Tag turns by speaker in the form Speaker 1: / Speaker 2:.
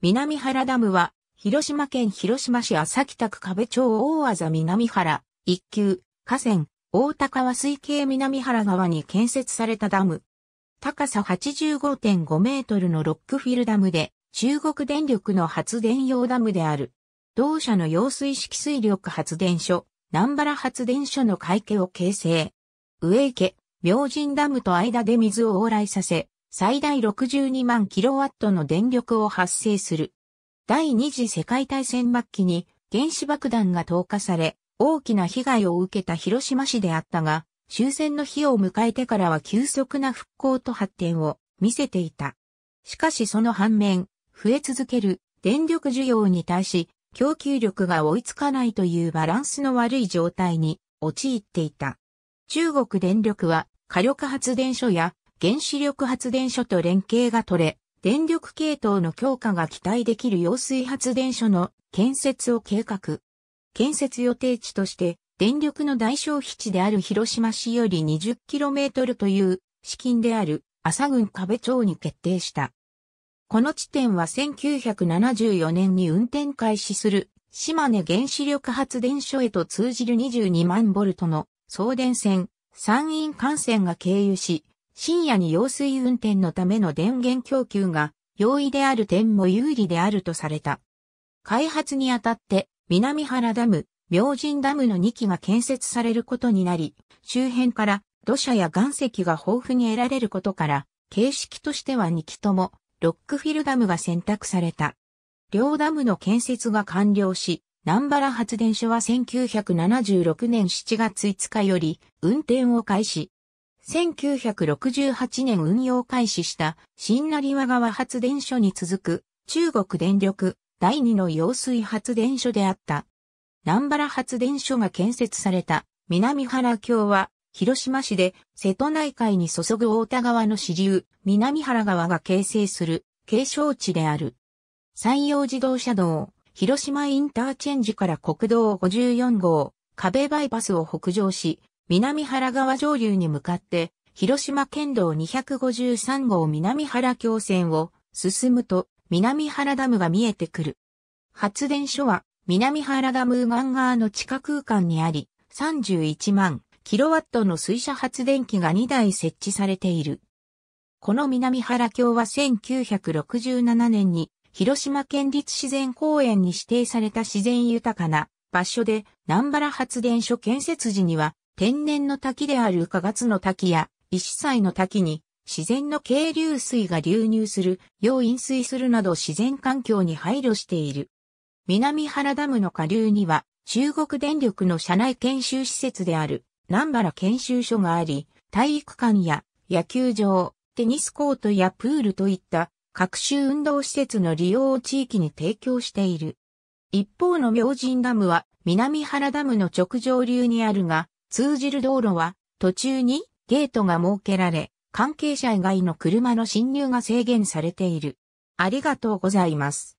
Speaker 1: 南原ダムは、広島県広島市朝北区壁町大技南原、一級、河川、大高は水系南原川に建設されたダム。高さ85.5メートルのロックフィルダムで、中国電力の発電用ダムである。同社の揚水式水力発電所、南原発電所の海家を形成。上池、明神ダムと間で水を往来させ、最大62万キロワットの電力を発生する。第二次世界大戦末期に原子爆弾が投下され、大きな被害を受けた広島市であったが、終戦の日を迎えてからは急速な復興と発展を見せていた。しかしその反面、増え続ける電力需要に対し、供給力が追いつかないというバランスの悪い状態に陥っていた。中国電力は火力発電所や原子力発電所と連携が取れ、電力系統の強化が期待できる揚水発電所の建設を計画。建設予定地として、電力の大消費地である広島市より 20km という資金である朝郡壁町に決定した。この地点は1974年に運転開始する島根原子力発電所へと通じる22万ボルトの送電線、山陰幹線が経由し、深夜に用水運転のための電源供給が容易である点も有利であるとされた。開発にあたって、南原ダム、明神ダムの2基が建設されることになり、周辺から土砂や岩石が豊富に得られることから、形式としては2基とも、ロックフィルダムが選択された。両ダムの建設が完了し、南原発電所は1976年7月5日より運転を開始。1968年運用開始した新成和川発電所に続く中国電力第2の揚水発電所であった。南原発電所が建設された南原橋は広島市で瀬戸内海に注ぐ太田川の支流南原川が形成する景勝地である。山陽自動車道広島インターチェンジから国道54号壁バイパスを北上し南原川上流に向かって、広島県道253号南原橋線を進むと、南原ダムが見えてくる。発電所は、南原ダム湾側の地下空間にあり、31万キロワットの水車発電機が2台設置されている。この南原橋は1967年に広島県立自然公園に指定された自然豊かな場所で南原発電所建設時には天然の滝である加月の滝や石祭の滝に自然の渓流水が流入する要飲水するなど自然環境に配慮している。南原ダムの下流には中国電力の社内研修施設である南原研修所があり、体育館や野球場、テニスコートやプールといった各種運動施設の利用を地域に提供している。一方の明神ダムは南原ダムの直上流にあるが、通じる道路は途中にゲートが設けられ、関係者以外の車の進入が制限されている。ありがとうございます。